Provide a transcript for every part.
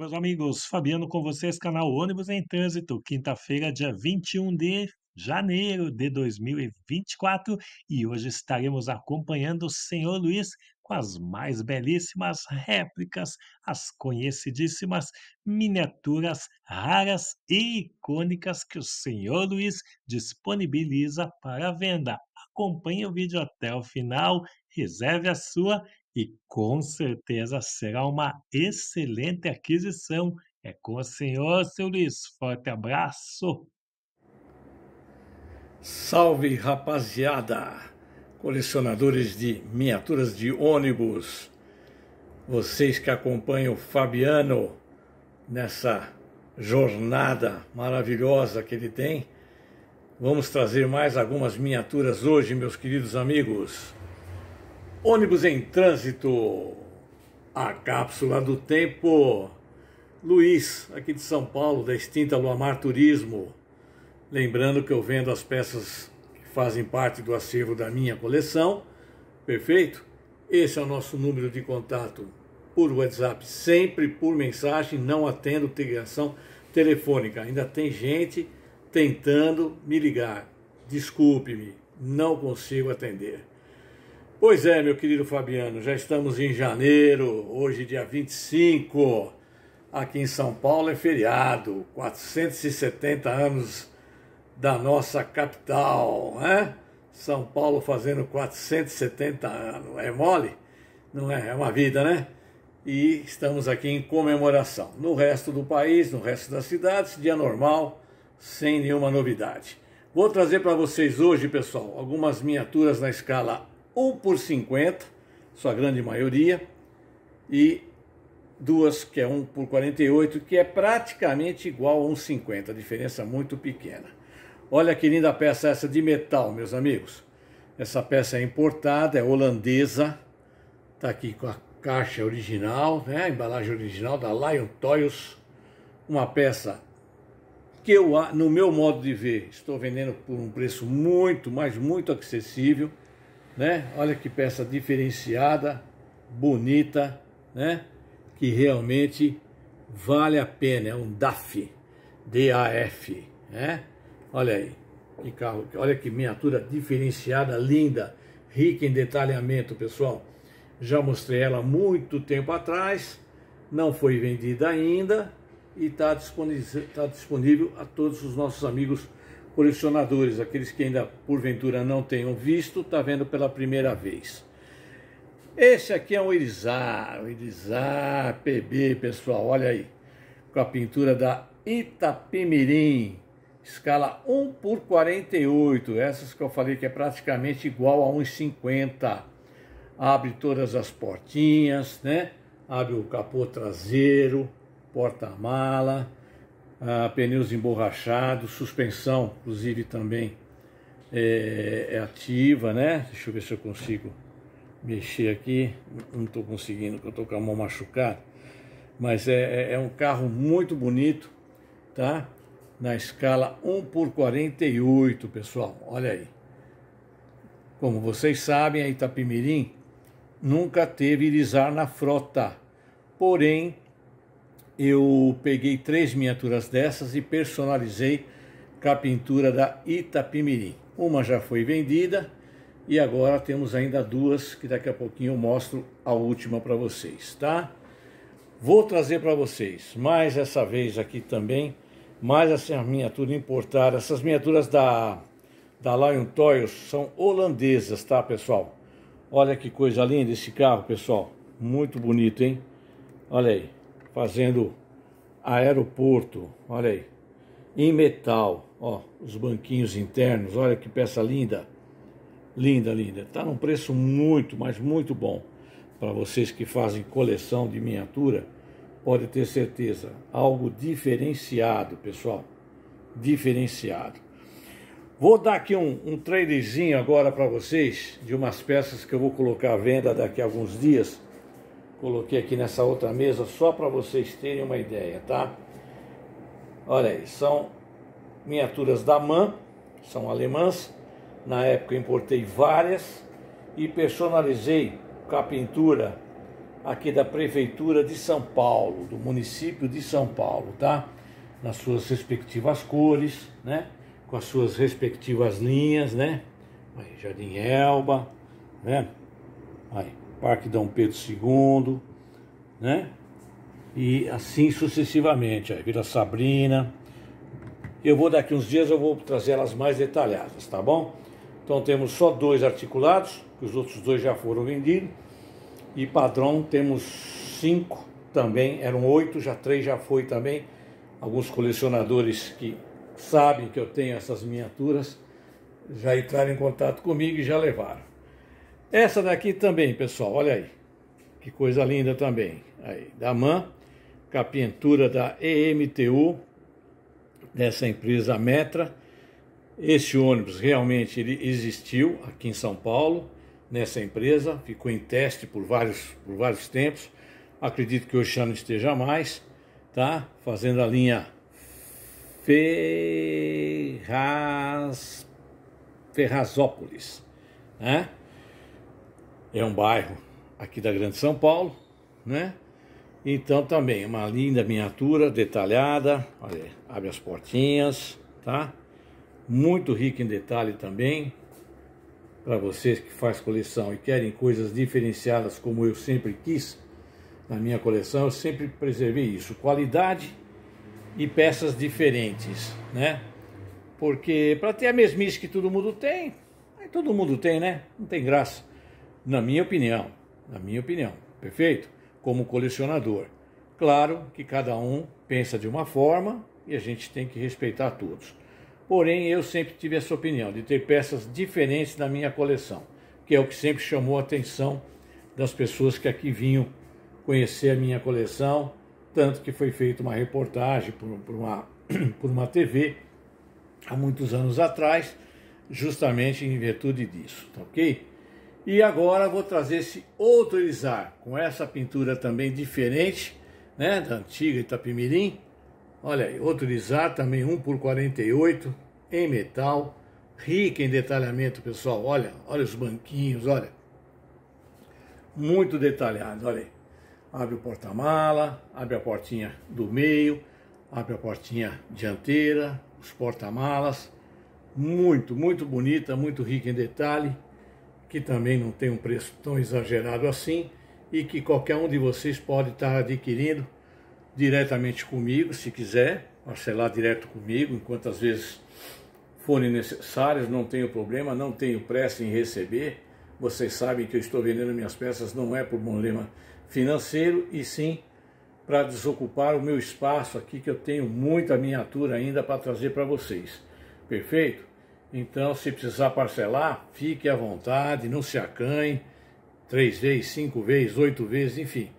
meus amigos. Fabiano com vocês, canal Ônibus em Trânsito. Quinta-feira, dia 21 de janeiro de 2024. E hoje estaremos acompanhando o senhor Luiz com as mais belíssimas réplicas, as conhecidíssimas miniaturas raras e icônicas que o senhor Luiz disponibiliza para venda. Acompanhe o vídeo até o final, reserve a sua e com certeza será uma excelente aquisição. É com o senhor, seu Luiz. Forte abraço. Salve, rapaziada, colecionadores de miniaturas de ônibus. Vocês que acompanham o Fabiano nessa jornada maravilhosa que ele tem. Vamos trazer mais algumas miniaturas hoje, meus queridos amigos. Ônibus em trânsito, a cápsula do tempo. Luiz, aqui de São Paulo, da extinta Luamar Turismo. Lembrando que eu vendo as peças que fazem parte do acervo da minha coleção, perfeito? Esse é o nosso número de contato por WhatsApp, sempre por mensagem, não atendo ligação telefônica. Ainda tem gente tentando me ligar. Desculpe-me, não consigo atender. Pois é, meu querido Fabiano, já estamos em janeiro, hoje dia 25. Aqui em São Paulo é feriado, 470 anos da nossa capital, né? São Paulo fazendo 470 anos. É mole? Não é? É uma vida, né? E estamos aqui em comemoração. No resto do país, no resto das cidades, dia normal, sem nenhuma novidade. Vou trazer para vocês hoje, pessoal, algumas miniaturas na escala um por 50, sua grande maioria, e duas que é um por 48, que é praticamente igual a um 50, diferença muito pequena. Olha que linda peça essa de metal, meus amigos. Essa peça é importada, é holandesa, tá aqui com a caixa original, né? a embalagem original da Lion Toys, uma peça que eu, no meu modo de ver, estou vendendo por um preço muito, mas muito acessível né? Olha que peça diferenciada, bonita, né? Que realmente vale a pena, é um DAF, D-A-F, né? Olha aí, que carro, olha que miniatura diferenciada, linda, rica em detalhamento, pessoal. Já mostrei ela muito tempo atrás, não foi vendida ainda e está disponível, tá disponível a todos os nossos amigos colecionadores, aqueles que ainda porventura não tenham visto, está vendo pela primeira vez. Esse aqui é um irisar, um irisar PB, pessoal, olha aí, com a pintura da Itapemirim, escala 1 por 48, essas que eu falei que é praticamente igual a 1,50. Abre todas as portinhas, né? Abre o capô traseiro, porta-mala, ah, pneus emborrachados, suspensão, inclusive, também é, é, ativa, né? Deixa eu ver se eu consigo mexer aqui. Não estou conseguindo, porque eu estou com a mão machucada. Mas é, é, é, um carro muito bonito, tá? Na escala 1 por 48, pessoal. Olha aí. Como vocês sabem, a Itapimirim nunca teve irizar na frota. Porém, eu peguei três miniaturas dessas e personalizei com a pintura da Itapimirim. Uma já foi vendida e agora temos ainda duas que daqui a pouquinho eu mostro a última para vocês, tá? Vou trazer para vocês mais essa vez aqui também, mais essa miniatura importada. Essas miniaturas da, da Lion Toys são holandesas, tá pessoal? Olha que coisa linda esse carro, pessoal. Muito bonito, hein? Olha aí fazendo aeroporto, olha aí, em metal, ó, os banquinhos internos, olha que peça linda, linda, linda. Tá num preço muito, mas muito bom. Para vocês que fazem coleção de miniatura, pode ter certeza, algo diferenciado, pessoal, diferenciado. Vou dar aqui um, um trailerzinho agora para vocês de umas peças que eu vou colocar à venda daqui a alguns dias Coloquei aqui nessa outra mesa só para vocês terem uma ideia, tá? Olha aí, são miniaturas da MAN, são alemãs. Na época eu importei várias e personalizei com a pintura aqui da Prefeitura de São Paulo, do município de São Paulo, tá? Nas suas respectivas cores, né? Com as suas respectivas linhas, né? Aí, Jardim Elba, né? Aí. Parque Dom Pedro II, né? E assim sucessivamente, aí, Vila Sabrina. Eu vou daqui uns dias eu vou trazer elas mais detalhadas, tá bom? Então temos só dois articulados, os outros dois já foram vendidos. E padrão temos cinco também, eram oito, já três já foi também. Alguns colecionadores que sabem que eu tenho essas miniaturas já entraram em contato comigo e já levaram. Essa daqui também, pessoal, olha aí. Que coisa linda também. Aí, da MAN, capintura da EMTU, dessa empresa Metra. Esse ônibus realmente ele existiu aqui em São Paulo, nessa empresa, ficou em teste por vários, por vários tempos. Acredito que hoje já não esteja mais, tá? Fazendo a linha Ferraz... Ferrazópolis, né? é um bairro aqui da Grande São Paulo, né? Então também uma linda miniatura detalhada, olha, aí, abre as portinhas, tá? Muito rica em detalhe também. Para vocês que faz coleção e querem coisas diferenciadas como eu sempre quis na minha coleção, eu sempre preservei isso, qualidade e peças diferentes, né? Porque para ter a mesmice que todo mundo tem, todo mundo tem, né? Não tem graça na minha opinião, na minha opinião, perfeito? Como colecionador. Claro que cada um pensa de uma forma e a gente tem que respeitar todos. Porém, eu sempre tive essa opinião de ter peças diferentes na minha coleção, que é o que sempre chamou a atenção das pessoas que aqui vinham conhecer a minha coleção, tanto que foi feita uma reportagem por, por, uma, por uma TV há muitos anos atrás, justamente em virtude disso, tá ok? E agora vou trazer esse outro izar, com essa pintura também diferente, né, da antiga Itapimirim. Olha aí, outro izar também 1 por 48 em metal, rica em detalhamento, pessoal. Olha, olha os banquinhos, olha. Muito detalhado, olha aí. Abre o porta-mala, abre a portinha do meio, abre a portinha dianteira, os porta-malas. Muito, muito bonita, muito rica em detalhe que também não tem um preço tão exagerado assim e que qualquer um de vocês pode estar adquirindo diretamente comigo, se quiser, parcelar direto comigo, enquanto às vezes forem necessárias, não tenho problema, não tenho pressa em receber. Vocês sabem que eu estou vendendo minhas peças não é por problema financeiro e sim para desocupar o meu espaço aqui que eu tenho muita miniatura ainda para trazer para vocês. Perfeito? Então, se precisar parcelar, fique à vontade, não se acanhe, três vezes, cinco vezes, oito vezes, enfim,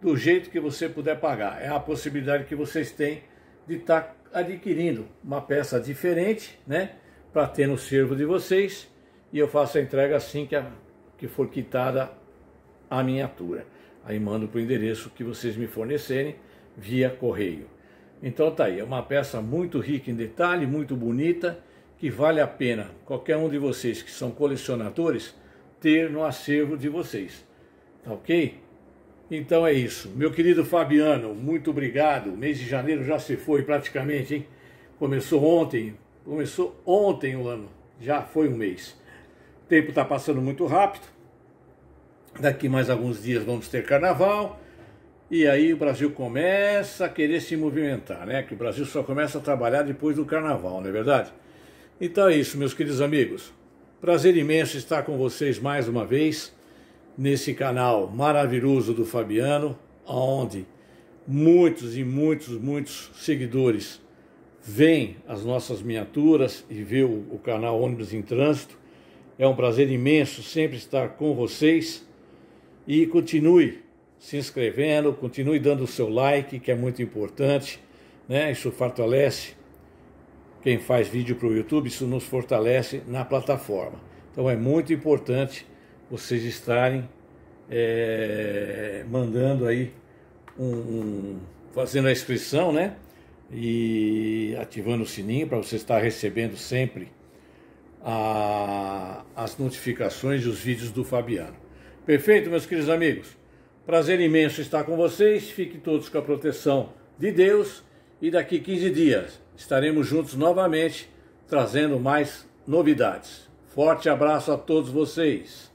do jeito que você puder pagar. É a possibilidade que vocês têm de estar tá adquirindo uma peça diferente, né, para ter no servo de vocês. E eu faço a entrega assim que, a, que for quitada a miniatura. Aí mando para o endereço que vocês me fornecerem via correio. Então tá aí, é uma peça muito rica em detalhe, muito bonita que vale a pena qualquer um de vocês que são colecionadores ter no acervo de vocês. Tá ok? Então é isso. Meu querido Fabiano, muito obrigado. O mês de janeiro já se foi praticamente, hein? Começou ontem. Começou ontem o ano. Já foi um mês. O tempo está passando muito rápido. Daqui mais alguns dias vamos ter carnaval. E aí o Brasil começa a querer se movimentar, né? Que o Brasil só começa a trabalhar depois do carnaval, não é verdade? Então é isso, meus queridos amigos. Prazer imenso estar com vocês mais uma vez nesse canal maravilhoso do Fabiano, onde muitos e muitos, muitos seguidores veem as nossas miniaturas e vê o, o canal Ônibus em Trânsito. É um prazer imenso sempre estar com vocês e continue se inscrevendo, continue dando o seu like, que é muito importante, né? Isso fortalece quem faz vídeo para o YouTube, isso nos fortalece na plataforma. Então é muito importante vocês estarem é, mandando aí um, um, fazendo a inscrição, né? E ativando o sininho para você estar recebendo sempre a, as notificações e os vídeos do Fabiano. Perfeito, meus queridos amigos? Prazer imenso estar com vocês. Fiquem todos com a proteção de Deus e daqui 15 dias estaremos juntos novamente trazendo mais novidades. Forte abraço a todos vocês.